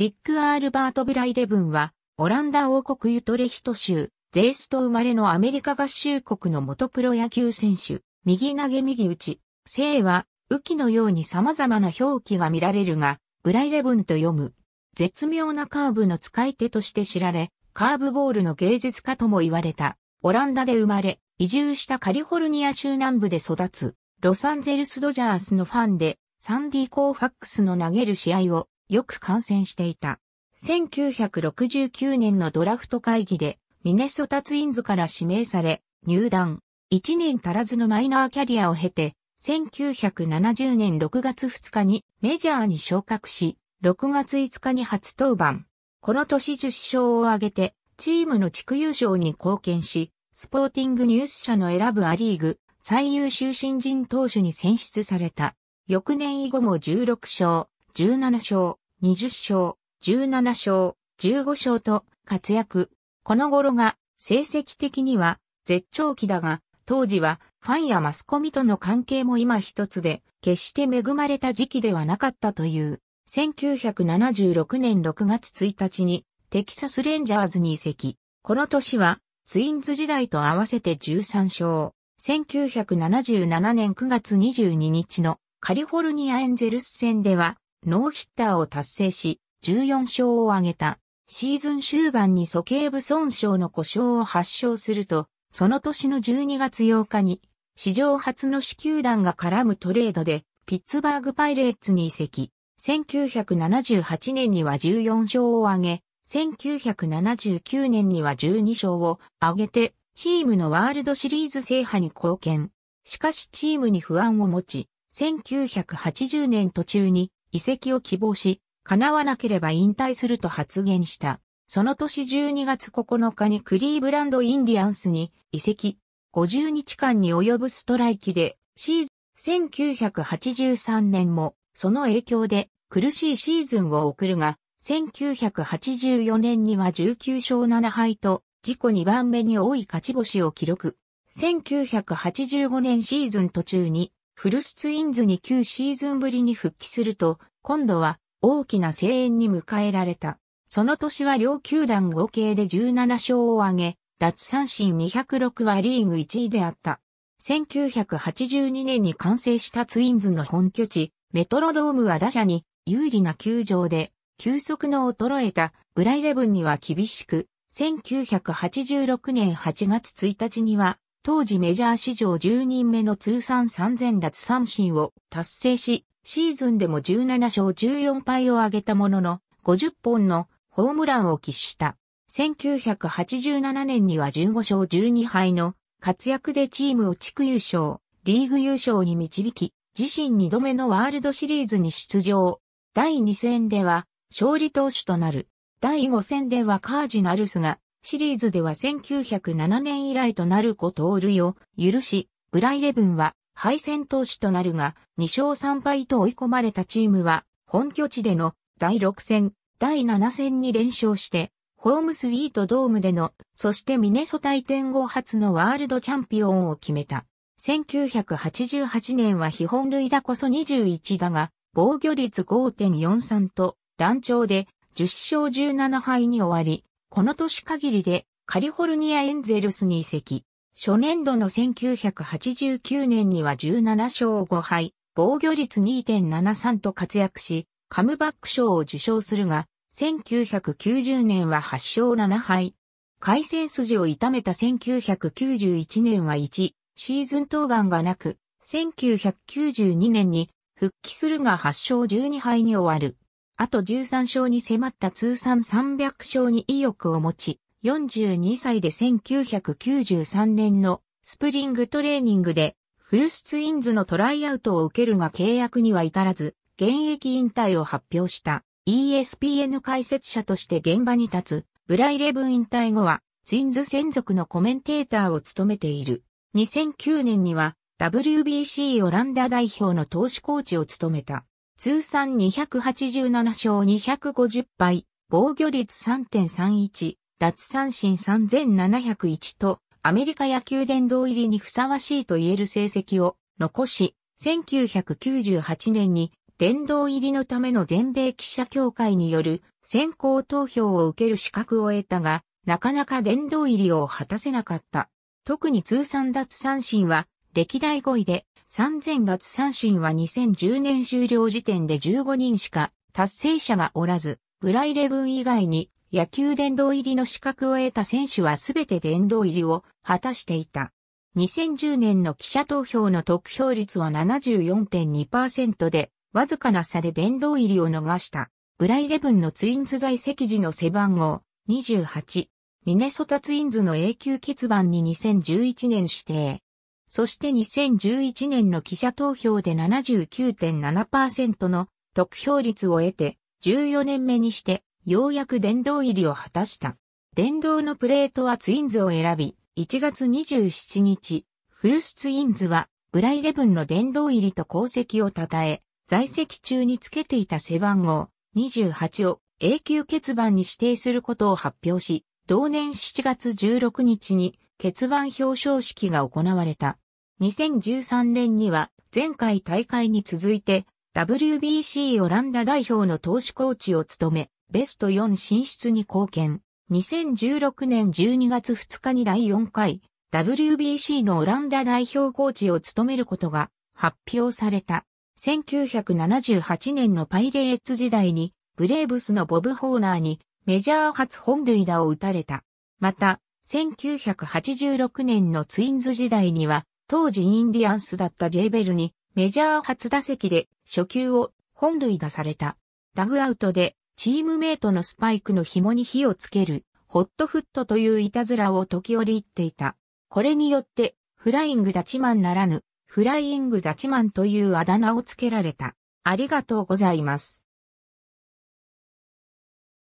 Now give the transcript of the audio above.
リック・アールバート・ブライレブンは、オランダ王国ユトレヒト州、ゼースト生まれのアメリカ合衆国の元プロ野球選手、右投げ右打ち、姓は、雨季のように様々な表記が見られるが、ブライレブンと読む。絶妙なカーブの使い手として知られ、カーブボールの芸術家とも言われた。オランダで生まれ、移住したカリフォルニア州南部で育つ、ロサンゼルスドジャースのファンで、サンディ・コーファックスの投げる試合をよく感染していた。1969年のドラフト会議でミネソタツインズから指名され入団。1年足らずのマイナーキャリアを経て、1970年6月2日にメジャーに昇格し、6月5日に初登板。この年10勝を挙げて、チームの地区優勝に貢献し、スポーティングニュース社の選ぶアリーグ最優秀新人投手に選出された。翌年以後も16勝、17勝、20勝、17勝、15勝と活躍。この頃が成績的には絶頂期だが、当時はファンやマスコミとの関係も今一つで、決して恵まれた時期ではなかったという。1976年6月1日にテキサスレンジャーズに移籍。この年はツインズ時代と合わせて13勝。1977年9月22日のカリフォルニアエンゼルス戦ではノーヒッターを達成し、14勝を挙げた。シーズン終盤に素径部損傷の故障を発症すると、その年の12月8日に、史上初の支球団が絡むトレードで、ピッツバーグパイレーツに移籍。1978年には14勝を挙げ、1979年には12勝を挙げて、チームのワールドシリーズ制覇に貢献。しかしチームに不安を持ち、1980年途中に移籍を希望し、叶わなければ引退すると発言した。その年12月9日にクリーブランド・インディアンスに移籍。50日間に及ぶストライキで、シーズン1983年もその影響で苦しいシーズンを送るが、1984年には19勝7敗と自己2番目に多い勝ち星を記録。1985年シーズン途中にフルスツインズに9シーズンぶりに復帰すると、今度は大きな声援に迎えられた。その年は両球団合計で17勝を挙げ、脱三振206はリーグ1位であった。1982年に完成したツインズの本拠地、メトロドームは打者に有利な球場で、球速の衰えた裏イレブンには厳しく、1986年8月1日には当時メジャー史上10人目の通算3000奪三振を達成し、シーズンでも17勝14敗を挙げたものの、50本のホームランを喫した。1987年には15勝12敗の活躍でチームを地区優勝、リーグ優勝に導き、自身2度目のワールドシリーズに出場。第2戦では勝利投手となる。第5戦ではカージナルスがシリーズでは1907年以来となる5盗塁を許し、ブライレブンは敗戦投手となるが、2勝3敗と追い込まれたチームは、本拠地での第6戦、第7戦に連勝して、ホームスイートドームでの、そしてミネソタ移転後初のワールドチャンピオンを決めた。1988年は非本塁打こそ21だが、防御率5.43と、乱調で10勝17敗に終わり、この年限りでカリフォルニアエンゼルスに移籍。初年度の1989年には17勝5敗、防御率2.73と活躍し、カムバック賞を受賞するが、1990年は8勝7敗。回線筋を痛めた1991年は1、シーズン登板がなく、1992年に復帰するが8勝12敗に終わる。あと13勝に迫った通算300勝に意欲を持ち、42歳で1993年のスプリングトレーニングでフルスツインズのトライアウトを受けるが契約には至らず、現役引退を発表した ESPN 解説者として現場に立つ、ブライレブン引退後は、ツインズ専属のコメンテーターを務めている。2009年には WBC オランダ代表の投手コーチを務めた。通算287勝250敗、防御率3.31、奪三振3701と、アメリカ野球殿堂入りにふさわしいと言える成績を残し、1998年に殿堂入りのための全米記者協会による先行投票を受ける資格を得たが、なかなか殿堂入りを果たせなかった。特に通算奪三振は歴代5位で3000奪三振は2010年終了時点で15人しか達成者がおらず、ブライレブン以外に野球殿堂入りの資格を得た選手はすべて殿堂入りを果たしていた。2010年の記者投票の得票率は74.2%で、わずかな差で殿堂入りを逃した。ブライレブンのツインズ在籍時の背番号28。ミネソタツインズの永久欠番に2011年指定。そして2011年の記者投票で79.7%の得票率を得て、14年目にして、ようやく殿堂入りを果たした。殿堂のプレートはツインズを選び、1月27日、フルスツインズは、ブライレブンの殿堂入りと功績を称え、在籍中につけていた背番号28を永久欠番に指定することを発表し、同年7月16日に結番表彰式が行われた。2013年には前回大会に続いて WBC オランダ代表の投手コーチを務め、ベスト4進出に貢献。2016年12月2日に第4回 WBC のオランダ代表コーチを務めることが発表された。1978年のパイレーツ時代にブレーブスのボブ・ホーナーにメジャー初本塁打を打たれた。また、1986年のツインズ時代には、当時インディアンスだったジェイベルにメジャー初打席で初球を本塁打された。ダグアウトでチームメイトのスパイクの紐に火をつけるホットフットといういたずらを時折言っていた。これによってフライングダチマンならぬフライングダチマンというあだ名をつけられた。ありがとうございます。